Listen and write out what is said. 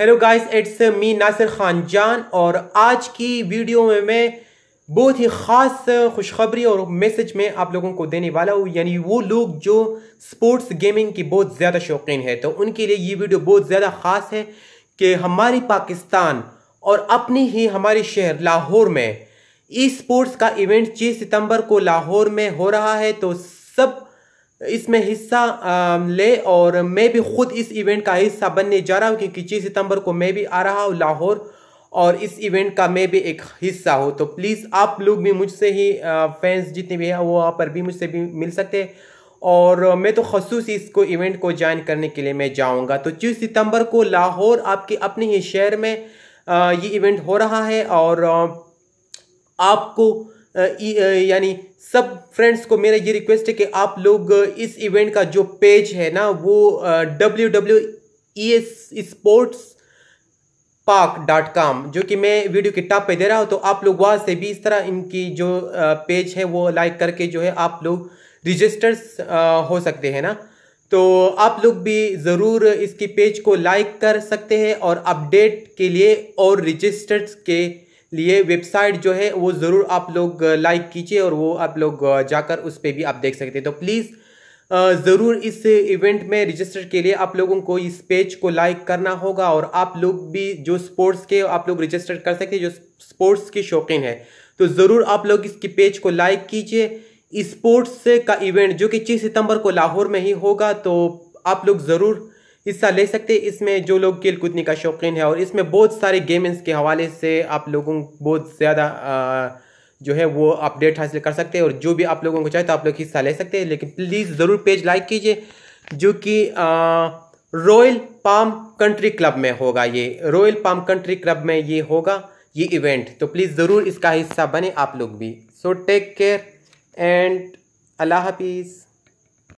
hello guys it's me Nasir Khan Jan और आज की वीडियो में मैं बहुत ही ख़ास खुशखबरी और मैसेज में आप लोगों को देने वाला हूँ यानी वो लोग जो स्पोर्ट्स गेमिंग की बहुत ज़्यादा शौकीन है तो उनके लिए ये वीडियो बहुत ज़्यादा ख़ास है कि हमारे पाकिस्तान और अपने ही हमारे शहर लाहौर में ई स्पोर्ट्स का इवेंट छः सितम्बर को लाहौर में हो रहा है तो सब इसमें हिस्सा ले और मैं भी खुद इस इवेंट का हिस्सा बनने जा रहा हूँ क्योंकि छः सितंबर को मैं भी आ रहा हूँ लाहौर और इस इवेंट का मैं भी एक हिस्सा हो तो प्लीज़ आप लोग भी मुझसे ही फैंस जितने भी हैं वो वहाँ पर भी मुझसे भी मिल सकते हैं और मैं तो खसूस इसको इवेंट को ज्वाइन करने के लिए मैं जाऊँगा तो छः सितंबर को लाहौर आपके अपने ही शहर में ये इवेंट हो रहा है और आपको यानी सब फ्रेंड्स को मेरा ये रिक्वेस्ट है कि आप लोग इस इवेंट का जो पेज है ना वो W W E S sports Pak dot com जो कि मैं वीडियो के टॉप पे दे रहा हूँ तो आप लोग वहाँ से भी इस तरह इनकी जो पेज है वो लाइक करके जो है आप लोग रजिस्टर्स हो सकते हैं ना तो आप लोग भी ज़रूर इसकी पेज को लाइक कर सकते हैं और अपडेट के लिए और रजिस्टर्स के लिए वेबसाइट जो है वो ज़रूर आप लोग लाइक कीजिए और वो आप लोग जाकर उस पर भी आप देख सकते हैं तो प्लीज़ ज़रूर इस इवेंट में रजिस्टर के लिए आप लोगों को इस पेज को लाइक करना होगा और आप लोग भी जो स्पोर्ट्स के आप लोग रजिस्टर कर सकते हैं जो स्पोर्ट्स के शौकीन है तो ज़रूर आप लोग इसकी पेज को लाइक कीजिए स्पोर्ट्स का इवेंट जो कि छः सितंबर को लाहौर में ही होगा तो आप लोग ज़रूर हिस्सा ले सकते हैं इसमें जो लोग खेल कूदने का शौकीन है और इसमें बहुत सारे गेम्स के हवाले से आप लोगों बहुत ज़्यादा जो है वो अपडेट हासिल कर सकते हैं और जो भी आप लोगों को चाहिए तो आप लोग हिस्सा ले सकते हैं लेकिन प्लीज़ ज़रूर पेज लाइक कीजिए जो कि रॉयल पाम कंट्री क्लब में होगा ये रॉयल पाम कंट्री क्लब में ये होगा ये इवेंट तो प्लीज़ ज़रूर इसका हिस्सा बने आप लोग भी सो टेक केयर एंड अल्लाह हाफिज़